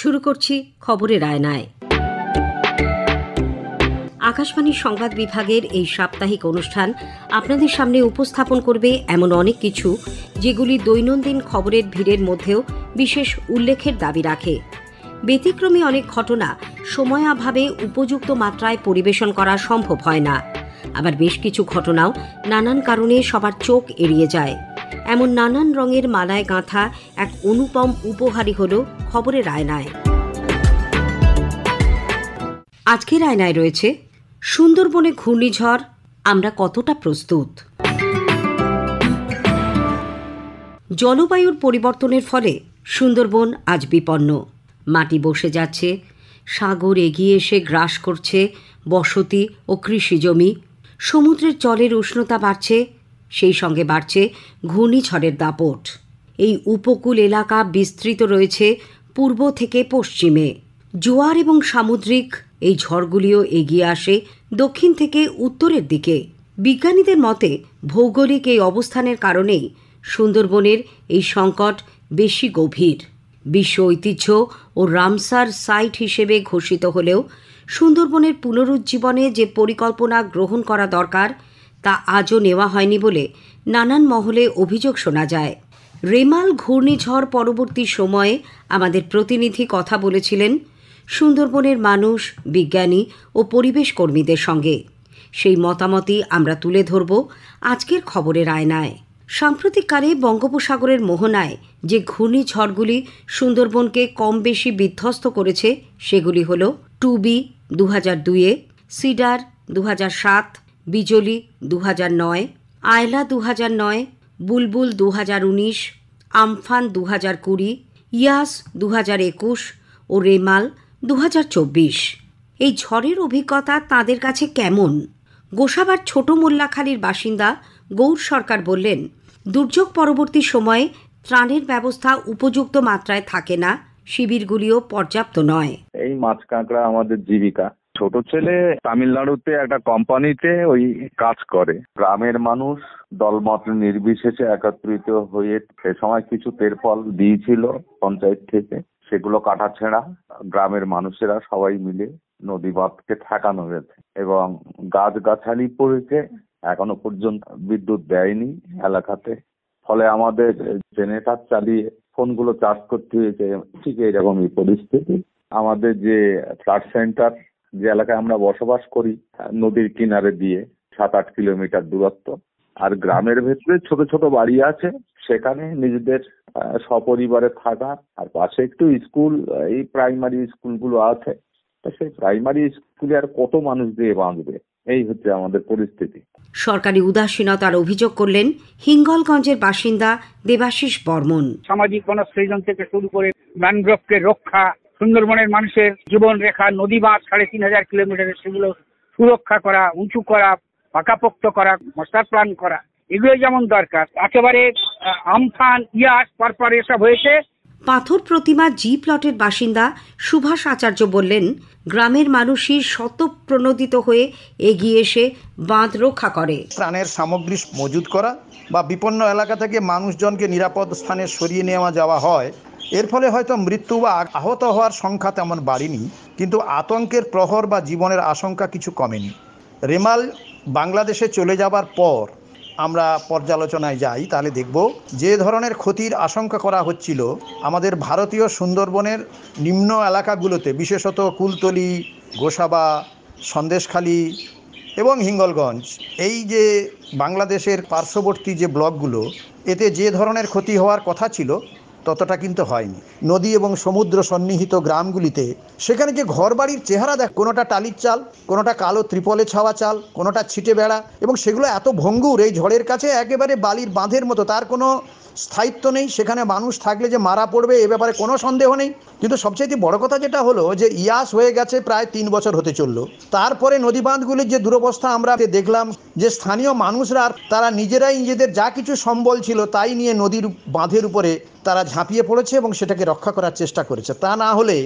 শুরু করছি খবরের আয়নায় আকাশবাণীর সংবাদ বিভাগের এই সাপ্তাহিক অনুষ্ঠান আপনাদের সামনে উপস্থাপন করবে এমন অনেক কিছু যেগুলি দৈনন্দিন খবরের ভিড়ের মধ্যেও বিশেষ উল্লেখের দাবি রাখে ব্যতিক্রমী অনেক ঘটনা সময়াভাবে উপযুক্ত মাত্রায় পরিবেশন করা সম্ভব হয় না আবার বেশ কিছু ঘটনাও নানান কারণে সবার চোখ এড়িয়ে যায় এমন নানান রঙের মালায় গাঁথা এক অনুপম উপহারই হল খবরের আয়নায় আজকের আয়নায় রয়েছে সুন্দরবনে ঘূর্ণিঝড় আমরা কতটা প্রস্তুত জলবায়ুর পরিবর্তনের ফলে সুন্দরবন আজ বিপন্ন মাটি বসে যাচ্ছে সাগর এগিয়ে এসে গ্রাস করছে বসতি ও কৃষি জমি সমুদ্রের জলের উষ্ণতা বাড়ছে সেই সঙ্গে বাড়ছে ঘূর্ণিঝড়ের দাপট এই উপকূল এলাকা বিস্তৃত রয়েছে পূর্ব থেকে পশ্চিমে জোয়ার এবং সামুদ্রিক এই ঝড়গুলিও এগিয়ে আসে দক্ষিণ থেকে উত্তরের দিকে বিজ্ঞানীদের মতে ভৌগোলিক এই অবস্থানের কারণেই সুন্দরবনের এই সংকট বেশি গভীর বিশ্ব ঐতিহ্য ও রামসার সাইট হিসেবে ঘোষিত হলেও সুন্দরবনের পুনরুজ্জীবনে যে পরিকল্পনা গ্রহণ করা দরকার তা আজও নেওয়া হয়নি বলে নানান মহলে অভিযোগ শোনা যায় রেমাল ঘূর্ণিঝড় পরবর্তী সময়ে আমাদের প্রতিনিধি কথা বলেছিলেন সুন্দরবনের মানুষ বিজ্ঞানী ও পরিবেশ কর্মীদের সঙ্গে সেই মতামতই আমরা তুলে ধরব আজকের খবরের আয়নায় সাম্প্রতিককালে বঙ্গোপসাগরের মোহনায় যে ঘূর্ণিঝড়গুলি সুন্দরবনকে কম বেশি বিধ্বস্ত করেছে সেগুলি হল টুবি দু হাজার দুইয়ে সিডার দু হাজার সাত বিজলি দু নয় আয়লা দু নয় বুলবুল দু উনিশ আমফান দু হাজার কুড়ি ইয়াস দু হাজার একুশ ও রেমাল দু হাজার চব্বিশ এই ঝড়ের অভিজ্ঞতা তাদের কাছে কেমন গোসাবার ছোট মোল্লাখালীর বাসিন্দা গৌর সরকার বললেন দুর্যোগ পরবর্তী সময়ে ত্রাণের ব্যবস্থা উপযুক্ত মাত্রায় থাকে না শিবিরগুলিও পর্যাপ্ত নয় এই মাছ কাঁকড়া আমাদের জীবিকা ছোট ছেলে তামিলনাড়ুতে একটা কোম্পানিতে ওই কাজ করে গ্রামের মানুষ দলমত নির্বিশেষে একত্রিত হয়ে সে সময় কিছু ফল দিয়েছিল পঞ্চায়েত থেকে সেগুলো কাটাছেঁড়া গ্রামের মানুষেরা সবাই মিলে নদী বাঁধকে ঠেকানো হয়েছে এবং গাছগাছালি পড়েছে এখনো পর্যন্ত বিদ্যুৎ দেয়নি এলাকাতে ফলে আমাদের জেনেটার চালিয়ে ফোনগুলো চার্জ করতে হয়েছে ঠিক এরকমই পরিস্থিতি আমাদের যে ফ্লাড সেন্টার যে এলাকায় আমরা বসবাস করি নদীর কিনারে দিয়ে সাত আট কিলোমিটার দূরত্ব আর গ্রামের ভেতরে ছোট ছোট বাড়ি আছে সেখানে নিজেদের সপরিবারে থাকা আর পাশে একটু স্কুল এই প্রাইমারি স্কুলগুলো আছে সেই প্রাইমারি স্কুলে আর কত মানুষ দিয়ে বাঁধবে এই হচ্ছে আমাদের পরিস্থিতি সরকারি উদাসীনতার অভিযোগ করলেন হিঙ্গলগঞ্জের বাসিন্দা দেবাশিস বর্মন সামাজিক সৃজন থেকে শুরু করে ম্যানগ্রোভকে রক্ষা সুন্দরবনের মানুষের জীবন রেখা নদী বাঁধ সাড়ে তিন হাজার কিলোমিটারের সেগুলো সুরক্ষা করা উঁচু করা পাকাপোক্ত করা মশার প্লান করা এগুলো যেমন দরকার একেবারে আমফান ইয়াস পরপর এসব হয়েছে পাথর প্রতিমা জি প্লটের বাসিন্দা সুভাষ আচার্য বললেন গ্রামের মানুষই শতপ্রণোদিত হয়ে এগিয়ে এসে বাঁধ রক্ষা করে প্রাণের সামগ্রী মজুত করা বা বিপন্ন এলাকা থেকে মানুষজনকে নিরাপদ স্থানে সরিয়ে নেওয়া যাওয়া হয় এর ফলে হয়তো মৃত্যু বা আহত হওয়ার সংখ্যা তেমন বাড়েনি কিন্তু আতঙ্কের প্রহর বা জীবনের আশঙ্কা কিছু কমেনি রেমাল বাংলাদেশে চলে যাবার পর আমরা পর্যালোচনায় যাই তাহলে দেখব যে ধরনের ক্ষতির আশঙ্কা করা হচ্ছিল আমাদের ভারতীয় সুন্দরবনের নিম্ন এলাকাগুলোতে বিশেষত কুলতলি গোসাবা সন্দেশখালী এবং হিঙ্গলগঞ্জ এই যে বাংলাদেশের পার্শ্ববর্তী যে ব্লকগুলো এতে যে ধরনের ক্ষতি হওয়ার কথা ছিল ততটা কিন্তু হয়নি নদী এবং সমুদ্র সন্নিহিত গ্রামগুলিতে সেখানে যে ঘরবাড়ির চেহারা দেখ কোনোটা টালির চাল কোনোটা কালো ত্রিপলে ছাওয়া চাল কোনোটা ছিটে বেড়া এবং সেগুলো এত ভঙ্গুর এই ঝড়ের কাছে একেবারে বালির বাঁধের মতো তার কোনো স্থায়িত্ব নেই সেখানে মানুষ থাকলে যে মারা পড়বে এ ব্যাপারে কোনো সন্দেহ নেই কিন্তু সবচেয়ে বড় কথা যেটা হলো যে ইয়াস হয়ে গেছে প্রায় তিন বছর হতে চললো তারপরে নদী বাঁধগুলির যে দুরবস্থা আমরা দেখলাম যে স্থানীয় মানুষরা তারা নিজেরাই নিজেদের যা কিছু সম্বল ছিল তাই নিয়ে নদীর বাঁধের উপরে তারা ঝাঁপিয়ে পড়েছে এবং সেটাকে রক্ষা করার চেষ্টা করেছে তা না হলে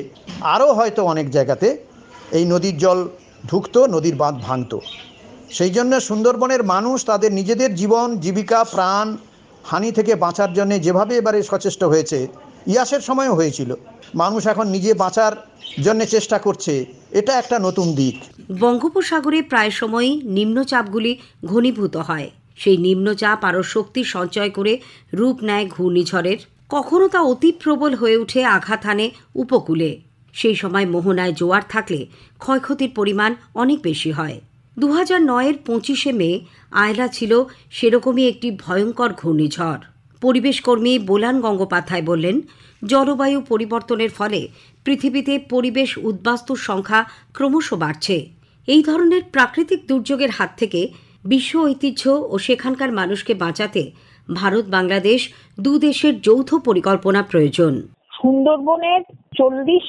আরও হয়তো অনেক জায়গাতে এই নদীর জল ঢুকত নদীর বাঁধ ভাঙত সেই জন্য সুন্দরবনের মানুষ তাদের নিজেদের জীবন জীবিকা প্রাণ হানি থেকে বাঁচার জন্য যেভাবে এবারে সচেষ্ট হয়েছে ইয়াসের সময়ও হয়েছিল মানুষ এখন নিজে বাঁচার জন্য চেষ্টা করছে এটা একটা নতুন দিক বঙ্গোপসাগরে প্রায় সময়ই নিম্নচাপগুলি ঘনীভূত হয় সেই নিম্নচাপ আরও শক্তি সঞ্চয় করে রূপ নেয় ঘূর্ণিঝড়ের কখনো তা অতি প্রবল হয়ে উঠে আঘাত হানে উপকূলে সেই সময় মোহনায় জোয়ার থাকলে ক্ষয়ক্ষতির পরিমাণ অনেক বেশি হয় দু হাজার নয়ের পঁচিশে মে আয়লা ছিল সেরকমই একটি ভয়ঙ্কর ঘূর্ণিঝড় পরিবেশকর্মী বোলান গঙ্গোপাধ্যায় বললেন জলবায়ু পরিবর্তনের ফলে পৃথিবীতে পরিবেশ উদ্বাস্তুর সংখ্যা ক্রমশ বাড়ছে এই ধরনের প্রাকৃতিক দুর্যোগের হাত থেকে বিশ্ব ঐতিহ্য ও সেখানকার মানুষকে বাঁচাতে ভারত বাংলাদেশ দু দেশের যৌথ পরিকল্পনা প্রয়োজন সুন্দরবনের চল্লিশ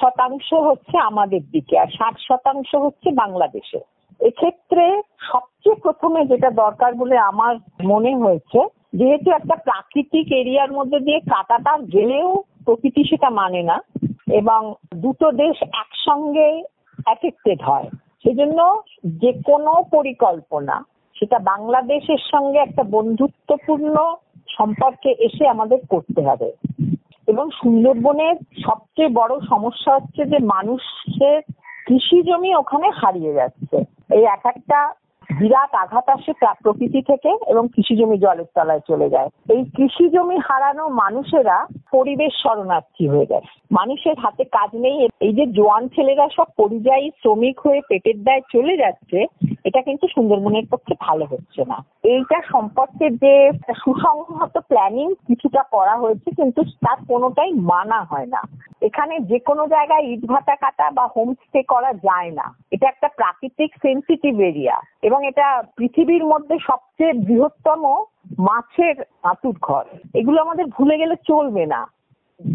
শতাংশ হচ্ছে আমাদের দিকে আর ষাট শতাংশ হচ্ছে বাংলাদেশে এক্ষেত্রে সবচেয়ে প্রথমে যেটা দরকার বলে আমার মনে হয়েছে যেহেতু একটা প্রাকৃতিক এরিয়ার মধ্যে দিয়ে কাটাটা গেলেও প্রকৃতি সেটা মানে না এবং দুটো দেশ একসঙ্গে অ্যাফেক্টেড হয় সেজন্য যে কোনো পরিকল্পনা সেটা বাংলাদেশের সঙ্গে একটা বন্ধুত্বপূর্ণ সম্পর্কে এসে আমাদের করতে হবে এবং সুন্দরবনের সবচেয়ে বড় সমস্যা হচ্ছে যে মানুষের কৃষি জমি ওখানে হারিয়ে যাচ্ছে এই এক একটা বিরাট আঘাত আসে প্রকৃতি থেকে এবং কৃষি জমি জলের তলায় চলে যায় এই কৃষি জমি হারানো মানুষেরা পরিবেশ শরণার্থী হয়ে যায় মানুষের হাতে কাজ নেই এই যে জোয়ান ছেলেরা সব পরিযায়ী শ্রমিক হয়ে পেটের দায় চলে যাচ্ছে এটা কিন্তু সুন্দরবনের পক্ষে ভালো হচ্ছে না এইটা সম্পর্কে যে সুসংহত প্ল্যানিং কিছুটা করা হয়েছে কিন্তু তার কোনোটাই মানা হয় না এখানে যে কোনো জায়গায় ইটভাটা কাটা বা হোমস্টে করা যায় না এটা একটা প্রাকৃতিক সেন্সিটিভ এরিয়া এবং এটা পৃথিবীর মধ্যে সবচেয়ে বৃহত্তম মাছের আতুর ঘর এগুলো আমাদের ভুলে গেলে চলবে না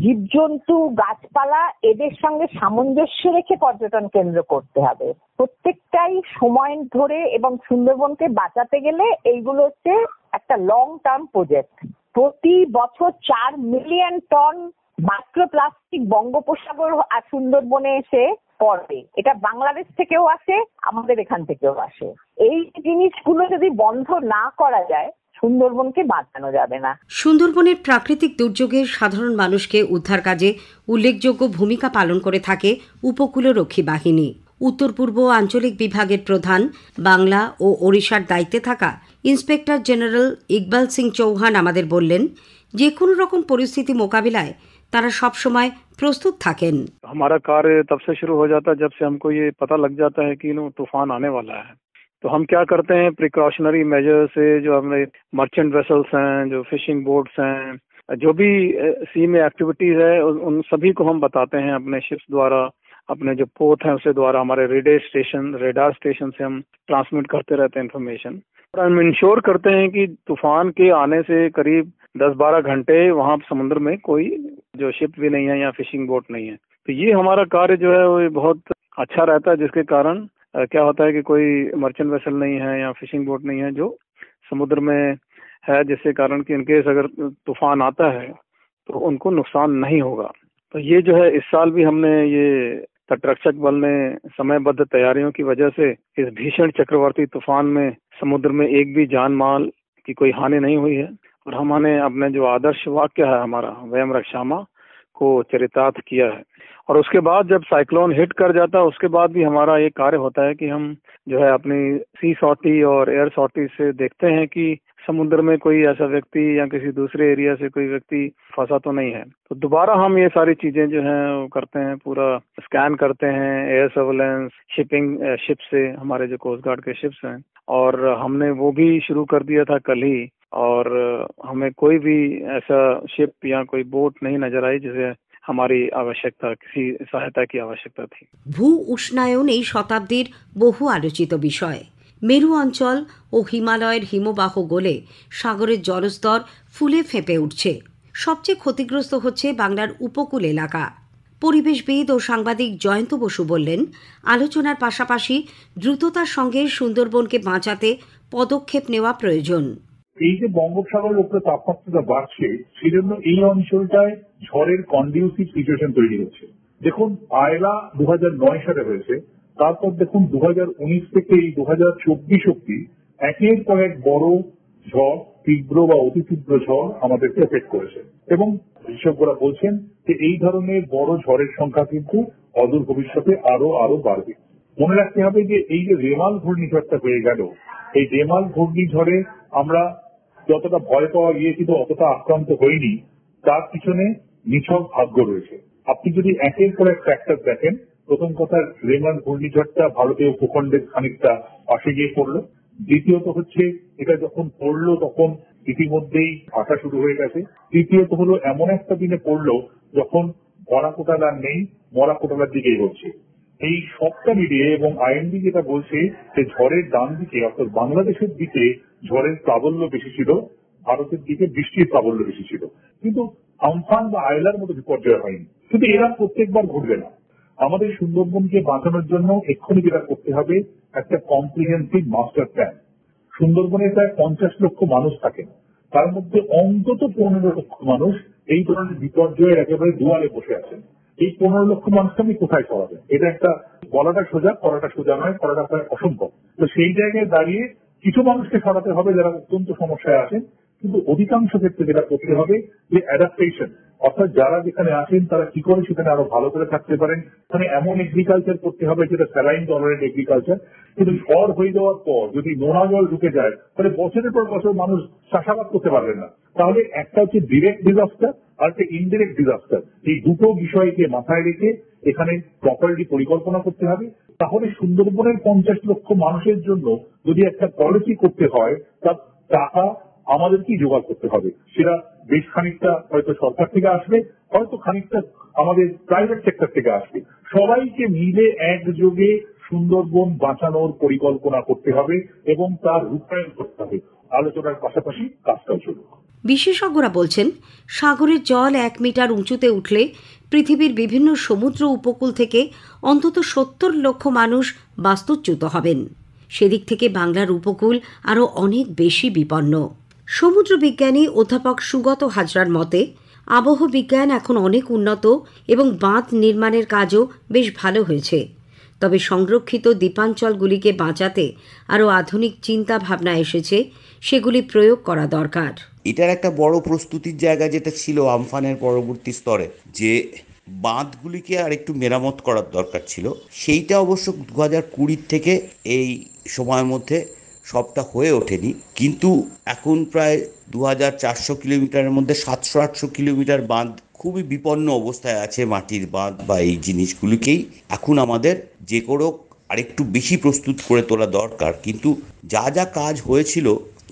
জীবজন্তু গাছপালা এদের সঙ্গে সামঞ্জস্য রেখে পর্যটন কেন্দ্র করতে হবে প্রত্যেকটাই সময় ধরে এবং সুন্দরবনকে বাঁচাতে গেলে এইগুলো হচ্ছে একটা লং টার্ম প্রজেক্ট প্রতি বছর চার মিলিয়ন টন প্লাস্টিক বঙ্গোপসাগর আর সুন্দরবনে এসে পড়বে এটা বাংলাদেশ থেকেও আসে আমাদের এখান থেকেও আসে এই জিনিসগুলো যদি বন্ধ না করা যায় সুন্দরবনকে বাঁচানো যাবে না সুন্দরবনের প্রাকৃতিক দুর্যোগে সাধারণ মানুষকে উদ্ধার কাজে উল্লেখযোগ্য ভূমিকা পালন করে থাকে উপকূলরক্ষী বাহিনী উত্তর পূর্ব আঞ্চলিক বিভাগের প্রধান বাংলা ও ওড়িশার দায়িত্বে থাকা ইন্সপেক্টর জেনারেল ইকবাল সিং চৌহান আমাদের বললেন যে কোনো রকম পরিস্থিতি মোকাবিলায় তারা সবসময় প্রস্তুত থাকেন আমার কার্য तब से शुरू हो जाता है जब से हमको ये तो हम क्या करते हैं प्रिकॉशनरी मेजर से जो हमने मर्चेंट वेसल्स हैं जो फिशिंग बोट्स हैं जो भी सी में एक्टिविटीज है उन सभी को हम बताते हैं अपने शिप्स द्वारा अपने जो पोत है उसके द्वारा हमारे रेडे स्टेशन रेडार स्टेशन से हम ट्रांसमिट करते रहते हैं इन्फॉर्मेशन और हम इंश्योर करते हैं कि तूफान के आने से करीब 10-12 घंटे वहाँ समुद्र में कोई जो शिप भी नहीं है या फिशिंग बोट नहीं है तो ये हमारा कार्य जो है वो बहुत अच्छा रहता है जिसके कारण क्या होता है कि कोई मर्चेंट वेसल नहीं है या फिशिंग बोट नहीं है जो समुद्र में है जिसके कारण कि इनकेस अगर तूफान आता है तो उनको नुकसान नहीं होगा तो ये जो है इस साल भी हमने ये तटरक्षक बल ने समयबद्ध तैयारियों की वजह से इस भीषण चक्रवर्ती तूफान में समुद्र में एक भी जान माल की कोई हानि नहीं हुई है और हमारे अपने जो आदर्श वाक्य है हमारा वयम रक्षामा को चरितार्थ किया है और उसके बाद जब साइक्लोन हिट कर जाता है उसके बाद भी हमारा ये कार्य होता है कि हम जो है अपनी सी सॉटी और एयर सॉटी से देखते हैं कि समुद्र में कोई ऐसा व्यक्ति या किसी दूसरे एरिया से कोई व्यक्ति फंसा तो नहीं है तो दोबारा हम ये सारी चीजें जो है वो करते हैं पूरा स्कैन करते हैं एयर सर्वेलेंस शिपिंग शिप से हमारे जो कोस्ट गार्ड के शिप्स हैं और हमने वो भी शुरू कर दिया था कल ही और हमें कोई भी ऐसा शिप या कोई बोट नहीं नजर आई जिसे আমারই আবশ্যকতা কৃষি সহায়তা কি আবশ্যকতা থি ভূ উষ্ণায়ন এই শতাব্দীর বহু আলোচিত বিষয় মেরু অঞ্চল ও হিমালয়ের হিমবাহ গোলে সাগরের জলস্তর ফুলে ফেঁপে উঠছে সবচেয়ে ক্ষতিগ্রস্ত হচ্ছে বাংলার উপকূল এলাকা পরিবেশবিদ ও সাংবাদিক জয়ন্ত বসু বললেন আলোচনার পাশাপাশি দ্রুততার সঙ্গে সুন্দরবনকে বাঁচাতে পদক্ষেপ নেওয়া প্রয়োজন এই যে বঙ্গোপসাগরের উপরে তাপমাত্রা বাড়ছে সেজন্য এই অঞ্চলটায় ঝড়ের কন্ডিউসিভ সিচুয়েশন তৈরি হচ্ছে দেখুন আয়লা দু সালে হয়েছে তারপর দেখুন দু থেকে এই দু হাজার চব্বিশ অব্দি একের পর এক বড় ঝড় তীব্র বা অতি তীব্র ঝড় আমাদেরকে এফেক্ট করেছে এবং বিশেষজ্ঞরা বলছেন যে এই ধরনের বড় ঝড়ের সংখ্যা কিন্তু অদূর ভবিষ্যতে আরো আরো বাড়বে মনে রাখতে হবে যে এই যে রেমাল ঘূর্ণিঝড়টা হয়ে গেল এই রেমাল ঘূর্ণিঝড়ে আমরা যতটা ভয় পাওয়া গিয়েছিল অতটা আক্রান্ত হয়নি তার পিছনে নিছক ভাগ্য রয়েছে আপনি যদি একের পর এক ফ্যাক্টর দেখেন প্রথম কথা রেমান ঘূর্ণিঝড়টা ভারতীয় উপখণ্ডের খানিকটা পাশে গিয়ে পড়লো দ্বিতীয়ত হচ্ছে এটা যখন পড়লো তখন ইতিমধ্যেই ভাষা শুরু হয়ে গেছে তৃতীয়ত হলো এমন একটা দিনে পড়লো যখন মরা কোটালা নেই মরা কোটালার দিকে হচ্ছে এই সবটা মিলিয়ে এবং আইএনডি যেটা বলছে যে ঝড়ের ডান দিকে অর্থাৎ বাংলাদেশের দিকে ঝড়ের প্রাবল্য বেশি ছিল ভারতের দিকে বৃষ্টির প্রাবল্য বেশি ছিল কিন্তু আমফান বা আয়লার মতো বিপর্যয় হয়নি কিন্তু এরা প্রত্যেকবার ঘটবে না আমাদের সুন্দরবনকে বাঁচানোর জন্য এক্ষুনি যেটা করতে হবে একটা কম্প্রিহেন্সিভ মাস্টার প্ল্যান সুন্দরবনে প্রায় পঞ্চাশ লক্ষ মানুষ থাকেন তার মধ্যে অন্তত পনেরো লক্ষ মানুষ এই ধরনের বিপর্যয়ের একেবারে দুয়ারে বসে আছেন এই পনেরো লক্ষ মানুষকে আমি কোথায় সরাবেন এটা একটা বলাটা সোজা করাটা সোজা নয় করাটা প্রায় অসম্ভব তো সেই জায়গায় দাঁড়িয়ে কিছু মানুষকে সরাতে হবে যারা অত্যন্ত সমস্যায় আছেন কিন্তু অধিকাংশ ক্ষেত্রে যেটা করতে হবে যে অ্যাডাপ্টেশন অর্থাৎ যারা যেখানে আছেন তারা কি করে সেখানে আরো ভালো করে থাকতে পারেন মানে এমন এগ্রিকালচার করতে হবে যেটা স্যালাইন টলারেন্ট এগ্রিকালচার কিন্তু ঝড় হয়ে যাওয়ার পর যদি নোনা জল ঢুকে যায় তাহলে বছরের পর বছর মানুষ চাষাবাদ করতে পারবেন না তাহলে একটা হচ্ছে ডিরেক্ট ডিজাস্টার আর একটা ইনডিরেক্ট ডিজাস্টার এই দুটো বিষয়কে মাথায় রেখে এখানে প্রপারলি পরিকল্পনা করতে হবে তাহলে সুন্দরবনের পঞ্চাশ লক্ষ মানুষের জন্য যদি একটা পলিসি করতে হয় তার টাকা আমাদেরকেই জোগাড় করতে হবে সেটা বেশ খানিকটা হয়তো সরকার থেকে আসবে হয়তো খানিকটা আমাদের প্রাইভেট সেক্টর থেকে আসবে সবাইকে মিলে একযোগে সুন্দরবন বাঁচানোর পরিকল্পনা করতে হবে এবং তার রূপায়ণ করতে হবে আলোচনার পাশাপাশি কাজটাও চলুক বিশেষজ্ঞরা বলছেন সাগরের জল এক মিটার উঁচুতে উঠলে পৃথিবীর বিভিন্ন সমুদ্র উপকূল থেকে অন্তত সত্তর লক্ষ মানুষ বাস্তুচ্যুত হবেন সেদিক থেকে বাংলার উপকূল আরও অনেক বেশি বিপন্ন সমুদ্র বিজ্ঞানী অধ্যাপক সুগত হাজরার মতে আবহ বিজ্ঞান এখন অনেক উন্নত এবং বাঁধ নির্মাণের কাজও বেশ ভালো হয়েছে তবে সংরক্ষিত দ্বীপাঞ্চলগুলিকে বাঁচাতে আরও আধুনিক চিন্তা ভাবনা এসেছে সেগুলি প্রয়োগ করা দরকার এটার একটা বড় প্রস্তুতির জায়গা যেটা ছিল আমফানের পরবর্তী স্তরে যে বাঁধগুলিকে আর একটু মেরামত করার দরকার ছিল সেইটা অবশ্য দু হাজার কুড়ির থেকে এই সময়ের মধ্যে সবটা হয়ে ওঠেনি কিন্তু এখন প্রায় দু হাজার চারশো কিলোমিটারের মধ্যে সাতশো আটশো কিলোমিটার বাঁধ খুবই বিপন্ন অবস্থায় আছে মাটির বাঁধ বা এই জিনিসগুলিকেই এখন আমাদের যে কোনো আরেকটু বেশি প্রস্তুত করে তোলা দরকার কিন্তু যা যা কাজ হয়েছিল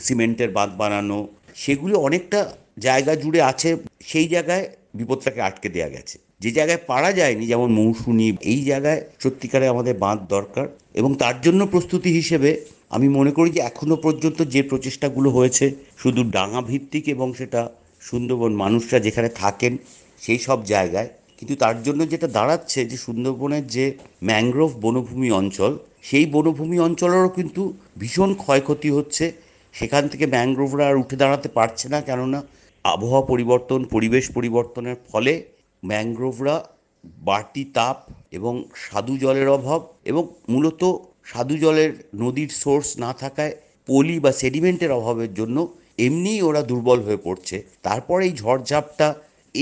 সিমেন্টের বাঁধ বানানো সেগুলি অনেকটা জায়গা জুড়ে আছে সেই জায়গায় বিপদটাকে আটকে দেওয়া গেছে যে জায়গায় পারা যায়নি যেমন মৌসুমি এই জায়গায় সত্যিকারে আমাদের বাঁধ দরকার এবং তার জন্য প্রস্তুতি হিসেবে আমি মনে করি যে এখনও পর্যন্ত যে প্রচেষ্টাগুলো হয়েছে শুধু ডাঙা ভিত্তিক এবং সেটা সুন্দরবন মানুষরা যেখানে থাকেন সেই সব জায়গায় কিন্তু তার জন্য যেটা দাঁড়াচ্ছে যে সুন্দরবনের যে ম্যাংগ্রোভ বনভূমি অঞ্চল সেই বনভূমি অঞ্চলেরও কিন্তু ভীষণ ক্ষয়ক্ষতি হচ্ছে সেখান থেকে ম্যাংগ্রোভরা আর উঠে দাঁড়াতে পারছে না কেননা আবহাওয়া পরিবর্তন পরিবেশ পরিবর্তনের ফলে ম্যাংগ্রোভরা বাড়তি তাপ এবং স্বাদু জলের অভাব এবং মূলত স্বাদু জলের নদীর সোর্স না থাকায় পলি বা সেডিমেন্টের অভাবের জন্য এমনিই ওরা দুর্বল হয়ে পড়ছে তারপর এই ঝড়ঝাপটা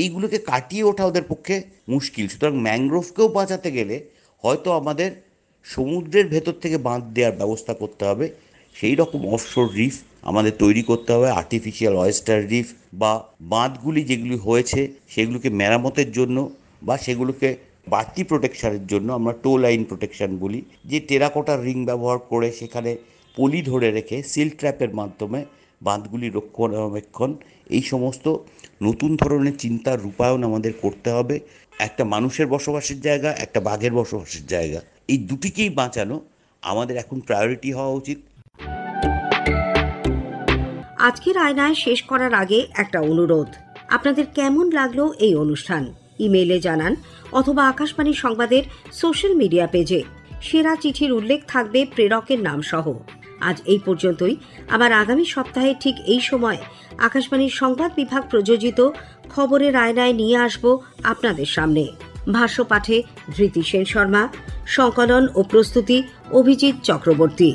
এইগুলোকে কাটিয়ে ওঠা ওদের পক্ষে মুশকিল সুতরাং ম্যানগ্রোভকেও বাঁচাতে গেলে হয়তো আমাদের সমুদ্রের ভেতর থেকে বাঁধ দেওয়ার ব্যবস্থা করতে হবে সেই রকম অফশোর রিফ আমাদের তৈরি করতে হবে আর্টিফিশিয়াল অয়েস্টার রিফ বা বাঁধগুলি যেগুলি হয়েছে সেগুলোকে মেরামতের জন্য বা সেগুলোকে বাড়তি প্রোটেকশানের জন্য আমরা টো লাইন প্রোটেকশান বলি যে টেরাকোটার রিং ব্যবহার করে সেখানে পলি ধরে রেখে সিল ট্র্যাপের মাধ্যমে বাঁধগুলি রক্ষণাবেক্ষণ এই সমস্ত নতুন ধরনের চিন্তার রূপায়ণ আমাদের করতে হবে একটা মানুষের বসবাসের জায়গা একটা বাঘের বসবাসের জায়গা এই দুটিকেই বাঁচানো আমাদের এখন প্রায়োরিটি হওয়া উচিত আজকের আয়নায় শেষ করার আগে একটা অনুরোধ আপনাদের কেমন লাগলো এই অনুষ্ঠান ইমেইলে জানান অথবা আকাশবাণী সংবাদের সোশ্যাল মিডিয়া পেজে সেরা চিঠির উল্লেখ থাকবে প্রেরকের নামসহ আজ এই পর্যন্তই আবার আগামী সপ্তাহে ঠিক এই সময় আকাশবাণীর সংবাদ বিভাগ প্রযোজিত খবরের আয়নায় নিয়ে আসব আপনাদের সামনে ভাষ্য পাঠে ধৃতি সেন শর্মা সংকলন ও প্রস্তুতি অভিজিৎ চক্রবর্তী